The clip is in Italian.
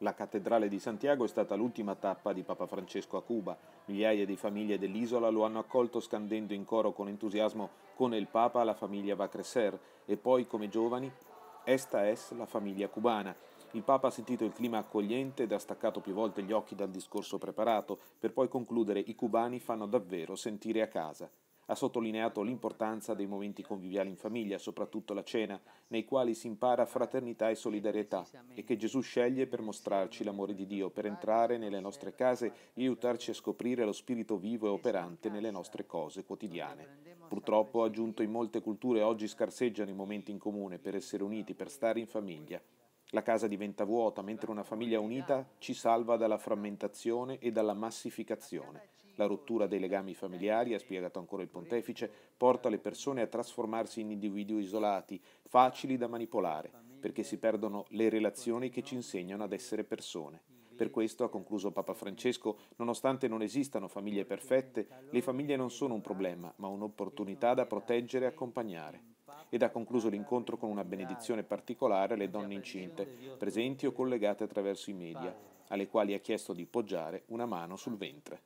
La cattedrale di Santiago è stata l'ultima tappa di Papa Francesco a Cuba. Migliaia di famiglie dell'isola lo hanno accolto scandendo in coro con entusiasmo Con il Papa la famiglia va a crecer e poi come giovani Esta es la famiglia cubana. Il Papa ha sentito il clima accogliente ed ha staccato più volte gli occhi dal discorso preparato, per poi concludere i cubani fanno davvero sentire a casa. Ha sottolineato l'importanza dei momenti conviviali in famiglia, soprattutto la cena, nei quali si impara fraternità e solidarietà e che Gesù sceglie per mostrarci l'amore di Dio, per entrare nelle nostre case e aiutarci a scoprire lo spirito vivo e operante nelle nostre cose quotidiane. Purtroppo, ha aggiunto, in molte culture oggi scarseggiano i momenti in comune per essere uniti, per stare in famiglia. La casa diventa vuota mentre una famiglia unita ci salva dalla frammentazione e dalla massificazione. La rottura dei legami familiari, ha spiegato ancora il pontefice, porta le persone a trasformarsi in individui isolati, facili da manipolare, perché si perdono le relazioni che ci insegnano ad essere persone. Per questo, ha concluso Papa Francesco, nonostante non esistano famiglie perfette, le famiglie non sono un problema, ma un'opportunità da proteggere e accompagnare ed ha concluso l'incontro con una benedizione particolare alle donne incinte, presenti o collegate attraverso i media, alle quali ha chiesto di poggiare una mano sul ventre.